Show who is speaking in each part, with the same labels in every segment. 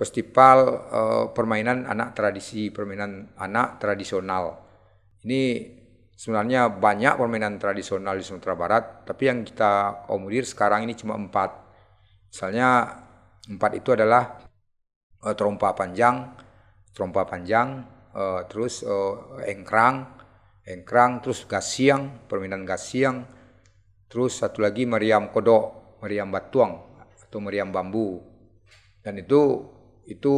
Speaker 1: festival uh, permainan anak tradisi, permainan anak tradisional. Ini sebenarnya banyak permainan tradisional di Sumatera Barat, tapi yang kita komodir sekarang ini cuma empat. Misalnya empat itu adalah uh, trompa panjang, terompa panjang, uh, terus uh, engkrang, engkrang, terus gasiang, permainan gasiang, terus satu lagi meriam kodok, meriam batuang atau meriam bambu. Dan itu itu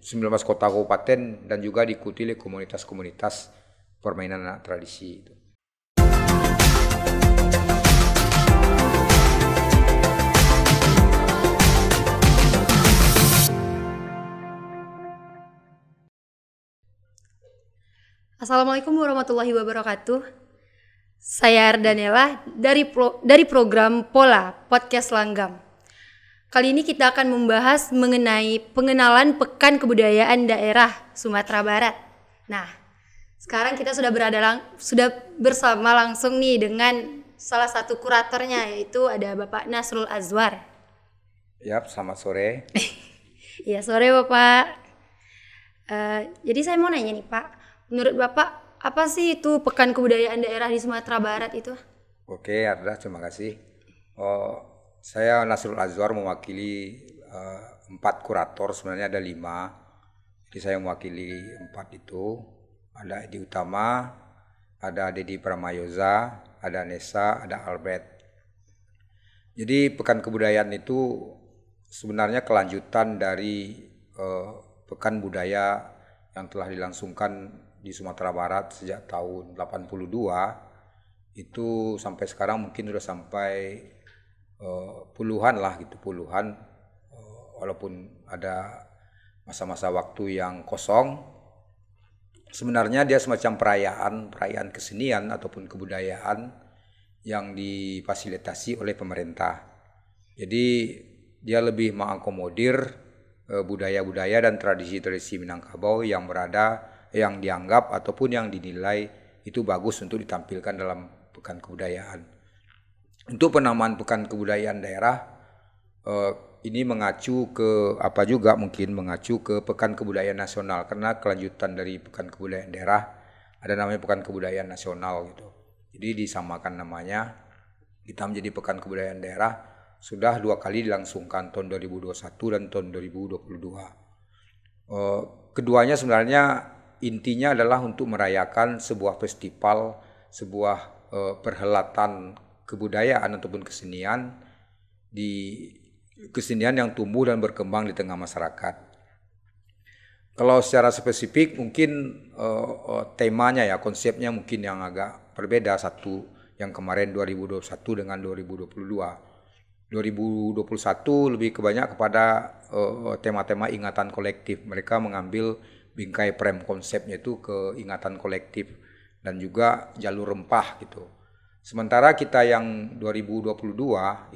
Speaker 1: 19 kota kabupaten dan juga diikuti oleh komunitas-komunitas permainan anak tradisi itu.
Speaker 2: Assalamualaikum warahmatullahi wabarakatuh. Saya Ardanela dari pro, dari program Pola Podcast Langgam. Kali ini kita akan membahas mengenai pengenalan Pekan Kebudayaan Daerah Sumatera Barat. Nah, sekarang kita sudah berada lang sudah bersama langsung nih dengan salah satu kuratornya yaitu ada Bapak Nasrul Azwar.
Speaker 1: Yap, selamat sore.
Speaker 2: Iya sore Bapak. Uh, jadi saya mau nanya nih Pak, menurut Bapak apa sih itu Pekan Kebudayaan Daerah di Sumatera Barat itu?
Speaker 1: Oke, Arda, terima kasih. Oh, saya Nasrul Azwar mewakili uh, empat kurator, sebenarnya ada lima. Jadi saya mewakili empat itu. Ada Edi Utama, ada Deddy Pramayoza, ada Nesa, ada Albert. Jadi Pekan Kebudayaan itu sebenarnya kelanjutan dari uh, Pekan Budaya yang telah dilangsungkan di Sumatera Barat sejak tahun 82 itu sampai sekarang mungkin sudah sampai Eh, puluhan lah gitu puluhan eh, walaupun ada masa-masa waktu yang kosong sebenarnya dia semacam perayaan perayaan kesenian ataupun kebudayaan yang difasilitasi oleh pemerintah jadi dia lebih mengakomodir eh, budaya-budaya dan tradisi-tradisi Minangkabau yang berada yang dianggap ataupun yang dinilai itu bagus untuk ditampilkan dalam pekan kebudayaan. Untuk penamaan pekan kebudayaan daerah eh, ini mengacu ke apa juga mungkin mengacu ke pekan kebudayaan nasional karena kelanjutan dari pekan kebudayaan daerah ada namanya pekan kebudayaan nasional gitu. Jadi disamakan namanya kita menjadi pekan kebudayaan daerah sudah dua kali dilangsungkan tahun 2021 dan tahun 2022. Eh, keduanya sebenarnya intinya adalah untuk merayakan sebuah festival, sebuah eh, perhelatan kebudayaan ataupun kesenian di kesenian yang tumbuh dan berkembang di tengah masyarakat. Kalau secara spesifik mungkin uh, uh, temanya ya konsepnya mungkin yang agak berbeda satu yang kemarin 2021 dengan 2022. 2021 lebih kebanyak kepada tema eh, tema-tema ingatan kolektif. Mereka mengambil bingkai prem konsepnya itu ke ingatan kolektif dan juga jalur rempah gitu Sementara kita yang 2022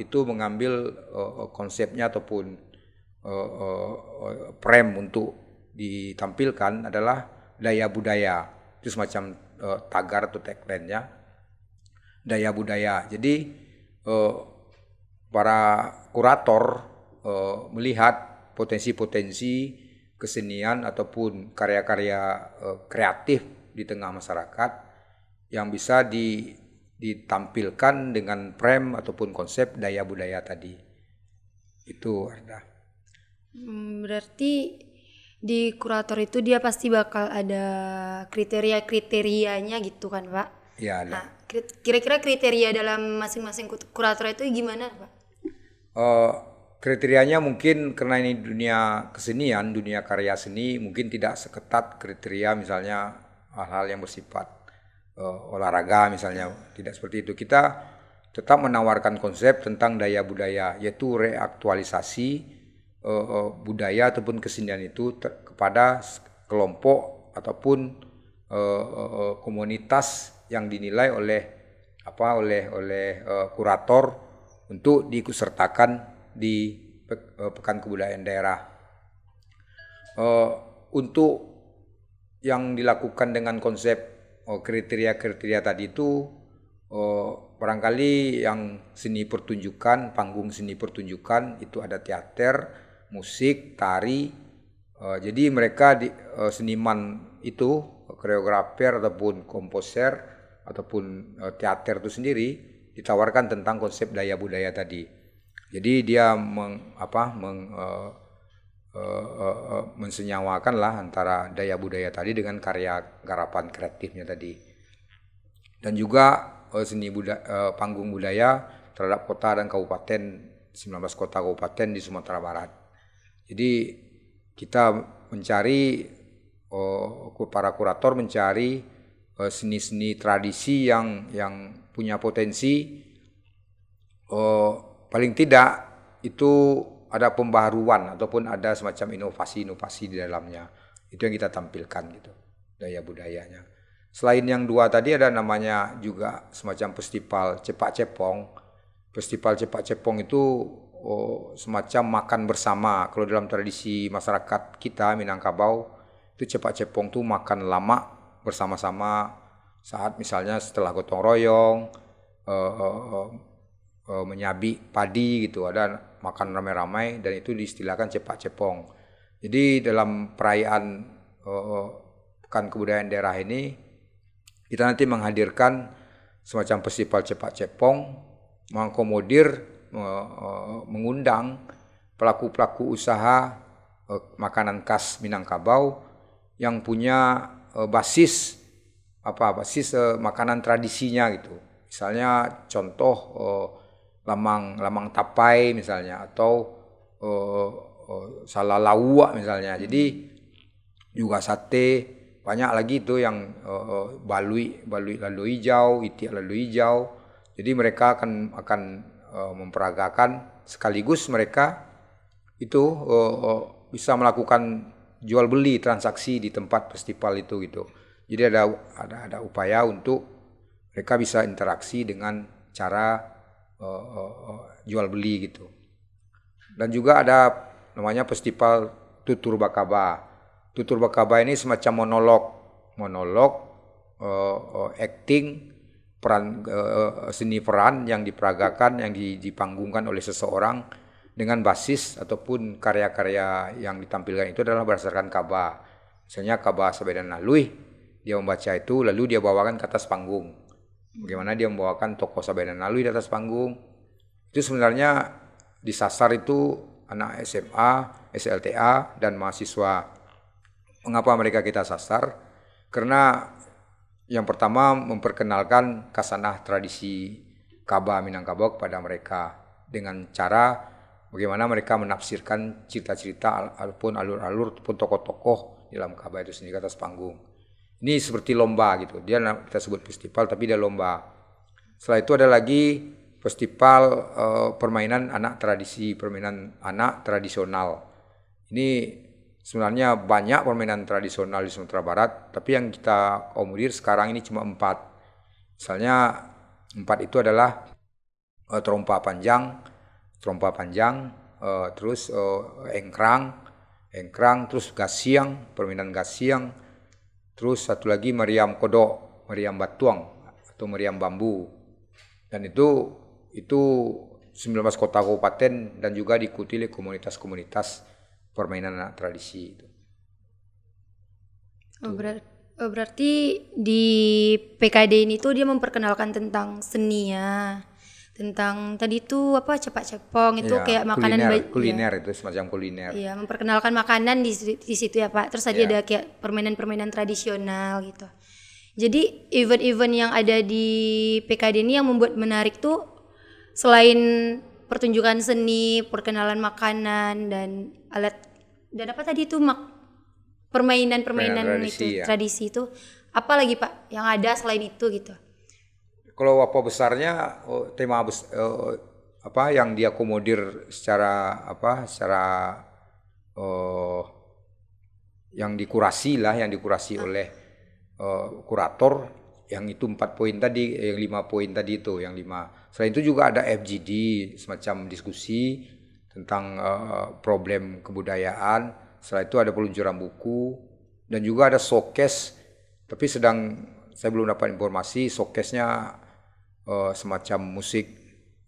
Speaker 1: itu mengambil uh, konsepnya ataupun uh, uh, prem untuk ditampilkan adalah daya budaya. Itu semacam uh, tagar atau tagline ya. Daya budaya. Jadi uh, para kurator uh, melihat potensi-potensi kesenian ataupun karya-karya uh, kreatif di tengah masyarakat yang bisa di ditampilkan dengan prem ataupun konsep daya budaya tadi. Itu Arda.
Speaker 2: Hmm, berarti di kurator itu dia pasti bakal ada kriteria-kriterianya gitu kan, Pak? Iya, ada. Nah, kira-kira kriteria dalam masing-masing kurator itu gimana, Pak?
Speaker 1: Uh, kriterianya mungkin karena ini dunia kesenian, dunia karya seni mungkin tidak seketat kriteria misalnya hal-hal yang bersifat uh, olahraga misalnya tidak seperti itu kita tetap menawarkan konsep tentang daya budaya yaitu reaktualisasi uh, uh, budaya ataupun kesenian itu kepada kelompok ataupun uh, uh, komunitas yang dinilai oleh apa oleh oleh uh, kurator untuk diikutsertakan di pe uh, pekan kebudayaan daerah uh, untuk yang dilakukan dengan konsep oh, kriteria-kriteria tadi itu oh, barangkali yang seni pertunjukan, panggung seni pertunjukan itu ada teater, musik, tari. Oh, jadi mereka di, oh, seniman itu koreografer ataupun komposer ataupun oh, teater itu sendiri ditawarkan tentang konsep daya budaya tadi. Jadi dia meng, apa meng, uh, uh, uh, uh, mensenyawakan lah antara daya budaya tadi dengan karya garapan kreatifnya tadi dan juga uh, seni budaya, uh, panggung budaya terhadap kota dan kabupaten 19 kota kabupaten di Sumatera Barat jadi kita mencari uh, para kurator mencari seni-seni uh, tradisi yang yang punya potensi uh, paling tidak itu ada pembaruan ataupun ada semacam inovasi-inovasi di dalamnya. Itu yang kita tampilkan gitu, daya budayanya. Selain yang dua tadi ada namanya juga semacam festival cepak cepong. Festival cepak cepong itu oh, semacam makan bersama. Kalau dalam tradisi masyarakat kita Minangkabau itu cepak cepong tuh makan lama bersama-sama saat misalnya setelah gotong royong uh, uh, uh, uh, menyabi padi gitu ada makan ramai-ramai dan itu diistilahkan cepak cepong. Jadi dalam perayaan uh, kebudayaan daerah ini kita nanti menghadirkan semacam festival cepak cepong mengakomodir uh, mengundang pelaku-pelaku usaha uh, makanan khas Minangkabau yang punya uh, basis apa basis uh, makanan tradisinya gitu. Misalnya contoh uh, lamang lamang tapai misalnya atau uh, uh, lawa misalnya. Jadi juga sate banyak lagi itu yang uh, balui balui lalu hijau, itik lalu hijau. Jadi mereka akan akan uh, memperagakan sekaligus mereka itu uh, uh, bisa melakukan jual beli transaksi di tempat festival itu gitu. Jadi ada ada ada upaya untuk mereka bisa interaksi dengan cara uh, uh, uh, jual beli gitu. Dan juga ada namanya festival Tutur Bakaba. Tutur Bakaba ini semacam monolog, monolog, uh, uh, acting, peran uh, seni peran yang diperagakan, yang dipanggungkan oleh seseorang dengan basis ataupun karya-karya yang ditampilkan itu adalah berdasarkan kaba. Misalnya kaba Sabedan Nalui, dia membaca itu lalu dia bawakan ke atas panggung Bagaimana dia membawakan tokoh Sabenan Nalui di atas panggung. Itu sebenarnya disasar itu anak SMA, SLTA, dan mahasiswa. Mengapa mereka kita sasar? Karena yang pertama memperkenalkan kasanah tradisi Kaba Minangkabau kepada mereka dengan cara bagaimana mereka menafsirkan cerita-cerita ataupun alur-alur ataupun tokoh-tokoh dalam Kaba itu sendiri atas panggung. Ini seperti lomba gitu. Dia kita sebut festival tapi dia lomba. Setelah itu ada lagi festival uh, permainan anak tradisi, permainan anak tradisional. Ini sebenarnya banyak permainan tradisional di Sumatera Barat, tapi yang kita komodir sekarang ini cuma empat. Misalnya empat itu adalah uh, trompa panjang, terompa panjang, uh, terus uh, engkrang, engkrang, terus gasiang, permainan gasiang, Terus satu lagi meriam kodok, meriam batuang atau meriam bambu. Dan itu itu 19 kota kabupaten dan juga diikuti oleh komunitas-komunitas permainan anak tradisi itu.
Speaker 2: Oh, berarti oh, berarti di PKD ini tuh dia memperkenalkan tentang seni ya tentang tadi itu apa cepak-cepong itu ya, kayak makanan kuliner, iya. kuliner
Speaker 1: itu semacam kuliner. Iya,
Speaker 2: memperkenalkan makanan di, di situ ya Pak. Terus tadi ya. ada kayak permainan-permainan tradisional gitu. Jadi event-event yang ada di PKD ini yang membuat menarik tuh selain pertunjukan seni, perkenalan makanan dan alat dan apa tadi itu mak permainan-permainan itu tradisi, ya. tradisi itu apa lagi Pak yang ada selain itu gitu
Speaker 1: kalau apa besarnya oh, tema bes, oh, apa yang diakomodir secara apa secara oh, yang dikurasi lah yang dikurasi ah. oleh kurator yang itu empat poin tadi yang lima poin tadi itu yang lima selain itu juga ada FGD semacam diskusi tentang uh, problem kebudayaan setelah itu ada peluncuran buku dan juga ada showcase tapi sedang saya belum dapat informasi showcase uh, semacam musik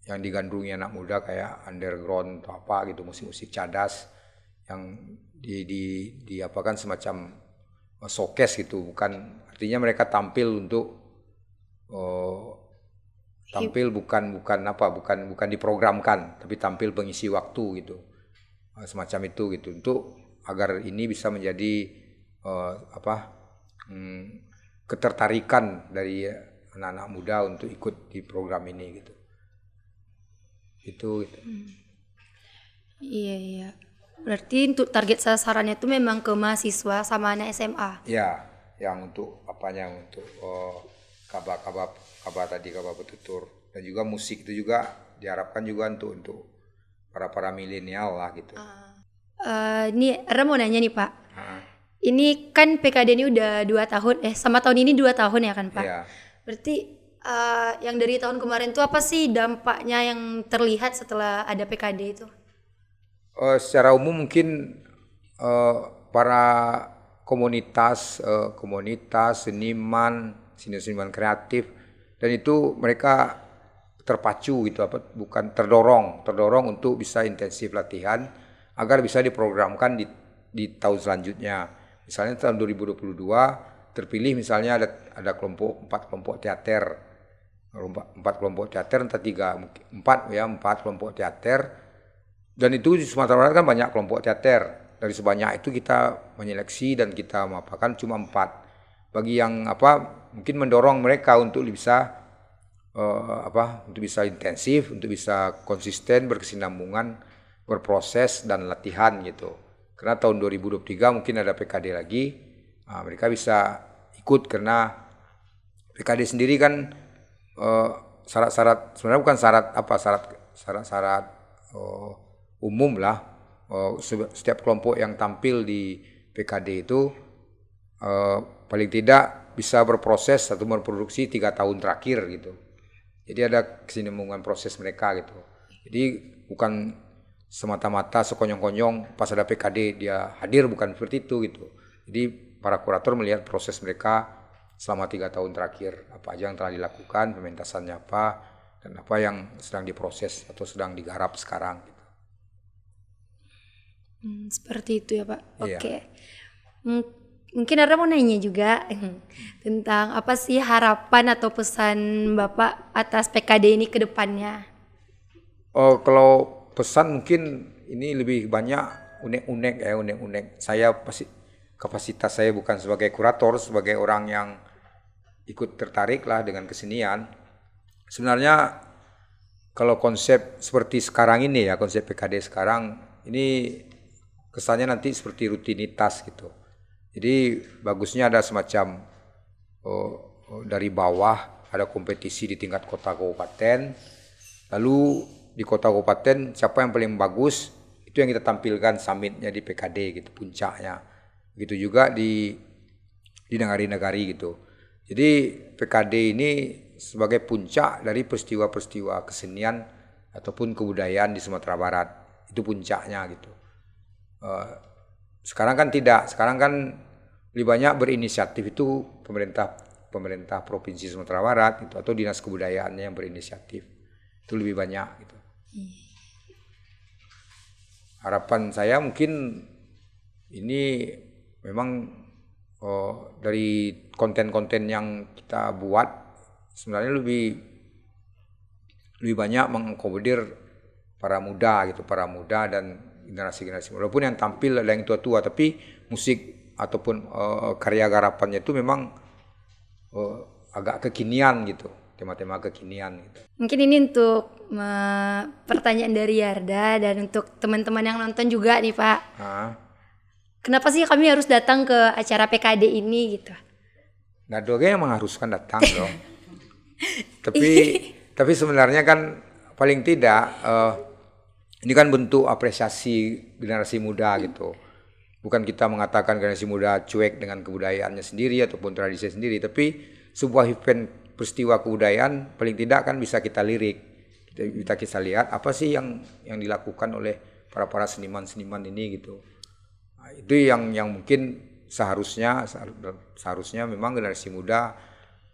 Speaker 1: yang digandrungi anak muda kayak underground atau apa gitu musik-musik cadas yang di, di diapakan semacam eh, showcase gitu bukan artinya mereka tampil untuk uh, tampil bukan bukan apa bukan bukan diprogramkan tapi tampil pengisi waktu gitu uh, semacam itu gitu untuk agar ini bisa menjadi uh, apa hmm, ketertarikan dari anak-anak muda untuk ikut di program ini gitu itu gitu.
Speaker 2: Hmm. iya iya berarti untuk target sasarannya itu memang ke mahasiswa sama anak SMA
Speaker 1: ya yang untuk apa apanya untuk oh, eh, kabar kabar kabar tadi kabar petutur dan juga musik itu juga diharapkan juga untuk untuk para para milenial lah gitu uh,
Speaker 2: uh, ini Era mau nanya nih pak uh. ini kan PKD ini udah dua tahun eh sama tahun ini dua tahun ya kan pak yeah Berarti uh, yang dari tahun kemarin itu apa sih dampaknya yang terlihat setelah ada PKD itu?
Speaker 1: Uh, secara umum mungkin uh, para komunitas uh, komunitas seniman seniman kreatif dan itu mereka terpacu gitu apa bukan terdorong terdorong untuk bisa intensif latihan agar bisa diprogramkan di di tahun selanjutnya misalnya tahun 2022 terpilih misalnya ada ada kelompok empat kelompok teater empat kelompok teater entah tiga empat ya empat kelompok teater dan itu di Sumatera Barat kan banyak kelompok teater dari sebanyak itu kita menyeleksi dan kita mapakan cuma empat bagi yang apa mungkin mendorong mereka untuk bisa uh, apa untuk bisa intensif untuk bisa konsisten berkesinambungan berproses dan latihan gitu karena tahun 2023 mungkin ada PKD lagi Nah, mereka bisa ikut karena PKD sendiri kan eh, syarat-syarat uh, sebenarnya bukan syarat apa syarat syarat-syarat uh, eh, umum lah uh, setiap kelompok yang tampil di PKD itu paling tidak bisa berproses atau berproduksi tiga tahun terakhir gitu. Jadi ada kesinambungan proses mereka gitu. Jadi bukan semata-mata sekonyong-konyong pas ada PKD dia hadir bukan seperti itu gitu. Jadi para kurator melihat proses mereka selama tiga tahun terakhir apa aja yang telah dilakukan pementasannya apa dan apa yang sedang diproses atau sedang digarap sekarang gitu.
Speaker 2: hmm, seperti itu ya pak iya. oke M mungkin ada mau nanya juga tentang apa sih harapan atau pesan bapak atas PKD ini ke depannya
Speaker 1: oh kalau pesan mungkin ini lebih banyak unek-unek ya unek-unek saya pasti kapasitas saya bukan sebagai kurator, sebagai orang yang ikut tertarik lah dengan kesenian. Sebenarnya kalau konsep seperti sekarang ini ya, konsep PKD sekarang ini kesannya nanti seperti rutinitas gitu. Jadi bagusnya ada semacam oh, oh, dari bawah ada kompetisi di tingkat kota kabupaten. Lalu di kota kabupaten siapa yang paling bagus itu yang kita tampilkan summitnya di PKD gitu puncaknya. Begitu juga di di negari-negari gitu. Jadi PKD ini sebagai puncak dari peristiwa-peristiwa kesenian ataupun kebudayaan di Sumatera Barat. Itu puncaknya gitu. Eh, sekarang kan tidak, sekarang kan lebih banyak berinisiatif itu pemerintah pemerintah provinsi Sumatera Barat itu atau dinas kebudayaannya yang berinisiatif itu lebih banyak gitu. Iya. Harapan saya mungkin ini memang oh, dari konten-konten yang kita buat sebenarnya lebih lebih banyak mengkomodir para muda gitu, para muda dan generasi-generasi walaupun yang tampil ada yang tua-tua tapi musik ataupun uh, karya garapannya itu memang uh, agak kekinian gitu tema-tema kekinian gitu.
Speaker 2: Mungkin ini untuk pertanyaan dari Yarda dan untuk teman-teman yang nonton juga nih Pak. Ha? Ah. Kenapa sih kami harus datang ke acara PKD ini gitu?
Speaker 1: Nah, doge yang mengharuskan datang dong. tapi tapi sebenarnya kan paling tidak uh, ini kan bentuk apresiasi generasi muda gitu. Bukan kita mengatakan generasi muda cuek dengan kebudayaannya sendiri ataupun tradisi sendiri, tapi sebuah event peristiwa kebudayaan paling tidak kan bisa kita lirik kita kita lihat apa sih yang yang dilakukan oleh para para seniman seniman ini gitu itu yang yang mungkin seharusnya seharusnya memang generasi muda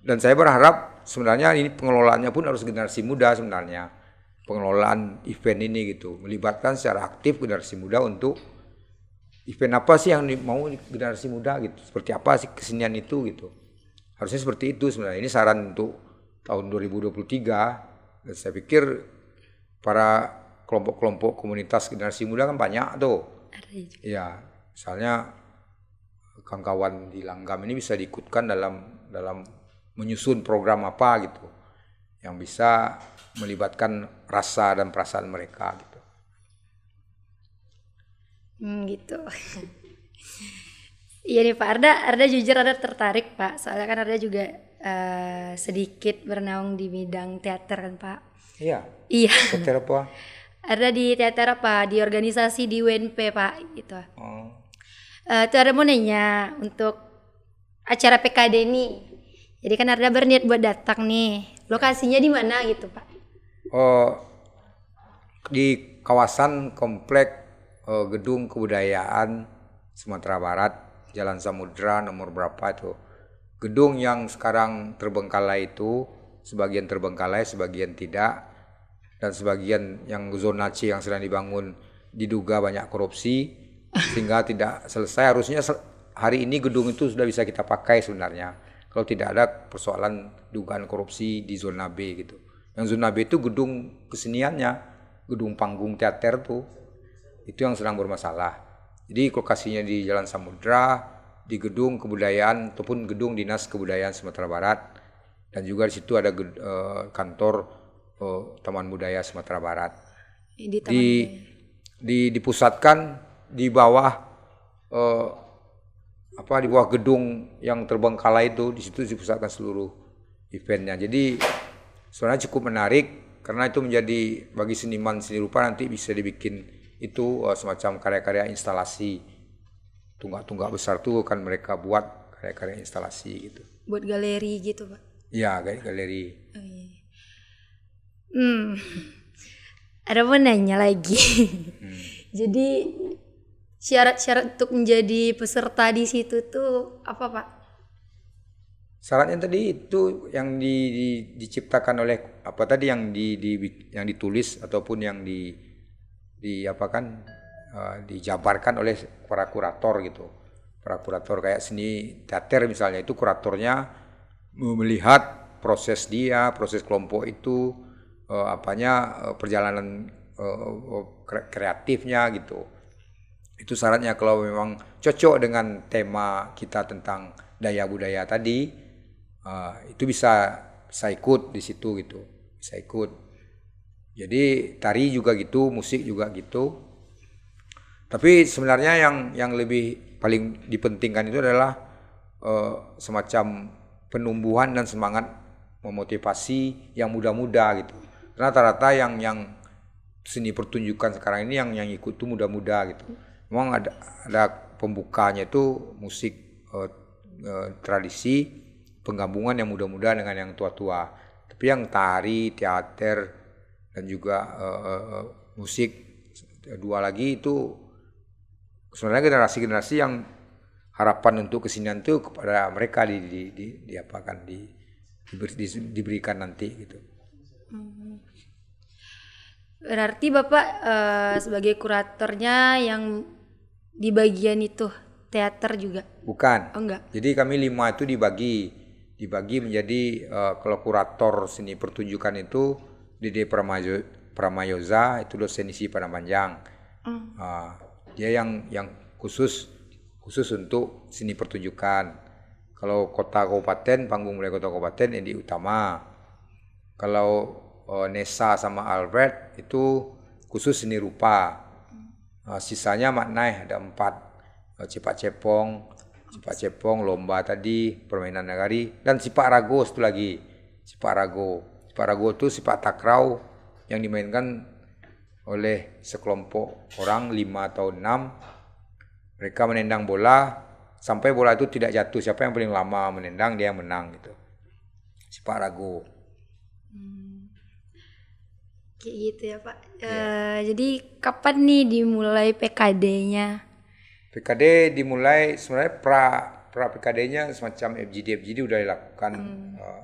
Speaker 1: dan saya berharap sebenarnya ini pengelolaannya pun harus generasi muda sebenarnya pengelolaan event ini gitu melibatkan secara aktif generasi muda untuk event apa sih yang mau generasi muda gitu seperti apa sih kesenian itu gitu harusnya seperti itu sebenarnya ini saran untuk tahun 2023 dan saya pikir para kelompok-kelompok komunitas generasi muda kan banyak tuh Iya, Misalnya kawan-kawan di Langgam ini bisa diikutkan dalam dalam menyusun program apa gitu yang bisa melibatkan rasa dan perasaan mereka gitu.
Speaker 2: Hmm, gitu. Iya nih Pak Arda, Arda jujur Arda tertarik Pak, soalnya kan Arda juga uh, sedikit bernaung di bidang teater kan Pak.
Speaker 1: Iya. Iya. Teater apa?
Speaker 2: Arda di teater apa? Di organisasi di WNP Pak, gitu. Oh uh, eh, ceremoninya untuk acara PKD ini. Jadi kan Arda berniat buat datang nih. Lokasinya di mana gitu Pak?
Speaker 1: Oh, di kawasan komplek uh, gedung kebudayaan Sumatera Barat, Jalan Samudra nomor berapa itu? Gedung yang sekarang terbengkalai itu, sebagian terbengkalai, sebagian tidak, dan sebagian yang zona C yang sedang dibangun diduga banyak korupsi sehingga tidak selesai harusnya hari ini gedung itu sudah bisa kita pakai sebenarnya kalau tidak ada persoalan dugaan korupsi di zona B gitu. Yang zona B itu gedung keseniannya, gedung panggung teater tuh itu yang sedang bermasalah. Jadi lokasinya di Jalan Samudra, di gedung kebudayaan ataupun gedung Dinas Kebudayaan Sumatera Barat dan juga di situ ada uh, kantor uh, Taman Budaya Sumatera Barat. Di, di, di dipusatkan di bawah eh, apa di bawah gedung yang terbengkalai itu di situ dipusatkan seluruh eventnya. Jadi sebenarnya cukup menarik karena itu menjadi bagi seniman seni rupa nanti bisa dibikin itu eh, semacam karya-karya instalasi tunggak-tunggak besar tuh kan mereka buat karya-karya instalasi gitu.
Speaker 2: Buat galeri gitu, Pak.
Speaker 1: Iya, galeri. Oh, iya.
Speaker 2: Hmm. Ada mau nanya lagi. Hmm. Jadi syarat-syarat untuk menjadi peserta di situ tuh apa Pak?
Speaker 1: Syaratnya tadi itu yang di, di, diciptakan oleh apa tadi yang di, di yang ditulis ataupun yang di di apa kan uh, dijabarkan oleh para kurator gitu. Para kurator kayak seni teater misalnya itu kuratornya melihat proses dia, proses kelompok itu uh, apanya eh, perjalanan uh, kreatifnya gitu itu syaratnya kalau memang cocok dengan tema kita tentang daya budaya tadi, uh, itu bisa saya ikut di situ gitu, bisa ikut. Jadi tari juga gitu, musik juga gitu. Tapi sebenarnya yang yang lebih paling dipentingkan itu adalah uh, semacam penumbuhan dan semangat memotivasi yang muda-muda gitu. Rata-rata yang yang seni pertunjukan sekarang ini yang yang ikut tuh muda-muda gitu memang ada, ada pembukanya itu musik eh, eh, tradisi penggabungan yang muda-muda dengan yang tua-tua tapi yang tari teater dan juga eh, eh, eh musik dua lagi itu sebenarnya generasi-generasi yang harapan untuk kesenian itu kepada mereka di di di, di kan di, di, di diberikan nanti gitu.
Speaker 2: Hmm. Berarti Bapak uh, sebagai kuratornya yang di bagian itu teater juga?
Speaker 1: Bukan. Oh, enggak. Jadi kami lima itu dibagi dibagi menjadi uh, kalau kurator seni pertunjukan itu Dede Pramayo, Pramayoza itu dosen isi pada panjang. Mm. Uh, ah, dia yang yang khusus khusus untuk seni pertunjukan. Kalau kota kabupaten panggung mulai kota kabupaten yang Utama. Kalau uh, Nesa sama Albert itu khusus seni rupa. Ah, sisanya maknai ada empat ah, cepat cepong cepat cepong lomba tadi permainan nagari dan Pak rago itu lagi cipak rago cipak rago itu Pak takraw yang dimainkan oleh sekelompok orang lima atau enam mereka menendang bola sampai bola itu tidak jatuh siapa yang paling lama menendang dia yang menang gitu Pak rago
Speaker 2: Kayak gitu ya Pak. Ya. jadi kapan nih dimulai PKD-nya?
Speaker 1: PKD dimulai sebenarnya pra pra PKD-nya semacam FGD FGD udah dilakukan. Hmm. Uh,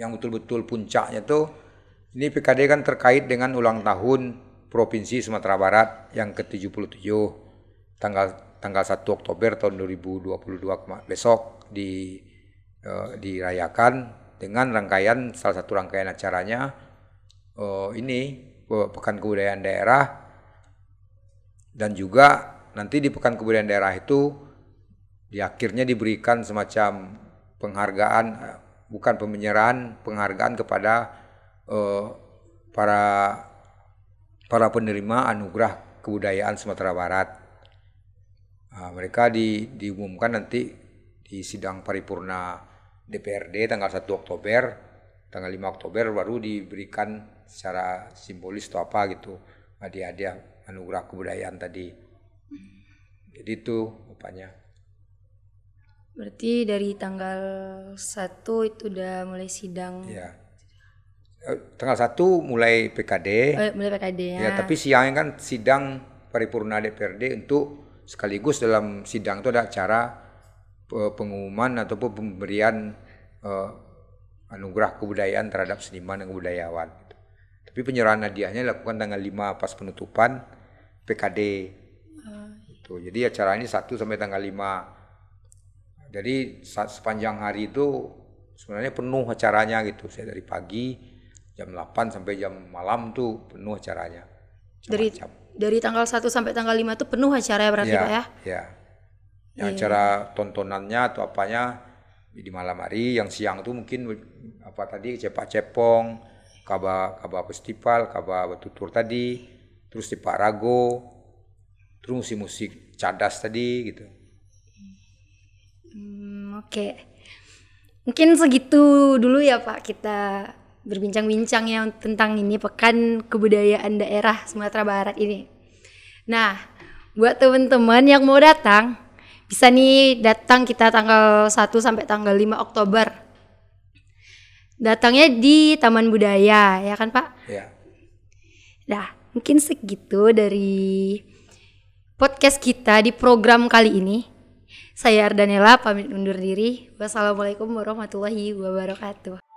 Speaker 1: yang betul-betul puncaknya tuh ini PKD kan terkait dengan ulang tahun Provinsi Sumatera Barat yang ke-77 tanggal tanggal 1 Oktober tahun 2022 besok di e, dirayakan dengan rangkaian salah satu rangkaian acaranya oh, ini pekan kebudayaan daerah dan juga nanti di pekan kebudayaan daerah itu di akhirnya diberikan semacam penghargaan bukan pemenyerahan penghargaan kepada uh, para para penerima anugerah kebudayaan Sumatera Barat nah, mereka di, diumumkan nanti di sidang paripurna DPRD tanggal 1 Oktober tanggal 5 Oktober baru diberikan secara simbolis atau apa gitu hadiah-hadiah anugerah kebudayaan tadi jadi itu rupanya
Speaker 2: berarti dari tanggal satu itu udah mulai sidang ya
Speaker 1: tanggal satu mulai PKD oh, eh,
Speaker 2: mulai PKD ya. ya tapi
Speaker 1: siangnya kan sidang paripurna DPRD untuk sekaligus dalam sidang itu ada acara pengumuman ataupun pemberian uh, anugerah kebudayaan terhadap seniman dan budayawan. Tapi penyerahan hadiahnya dilakukan tanggal 5 pas penutupan PKD. Uh. Itu. Jadi acara ini 1 sampai tanggal 5. Jadi sepanjang hari itu sebenarnya penuh acaranya gitu. Saya dari pagi jam 8 sampai jam malam tuh penuh acaranya.
Speaker 2: Macam dari macam. dari tanggal 1 sampai tanggal 5 itu penuh acara ya berarti ya, Pak ya? Iya. Yang yeah. acara
Speaker 1: tontonannya atau apanya di malam hari, yang siang itu mungkin apa tadi cepak cepong, kaba kaba festival kaba betutur tadi terus di Pak Rago terus musik musik cadas tadi gitu
Speaker 2: hmm, oke okay. mungkin segitu dulu ya Pak kita berbincang-bincang ya tentang ini pekan kebudayaan daerah Sumatera Barat ini nah buat teman-teman yang mau datang bisa nih datang kita tanggal 1 sampai tanggal 5 Oktober datangnya di Taman Budaya ya kan Pak? Iya. Nah mungkin segitu dari podcast kita di program kali ini. Saya Ardanella pamit undur diri. Wassalamualaikum warahmatullahi wabarakatuh.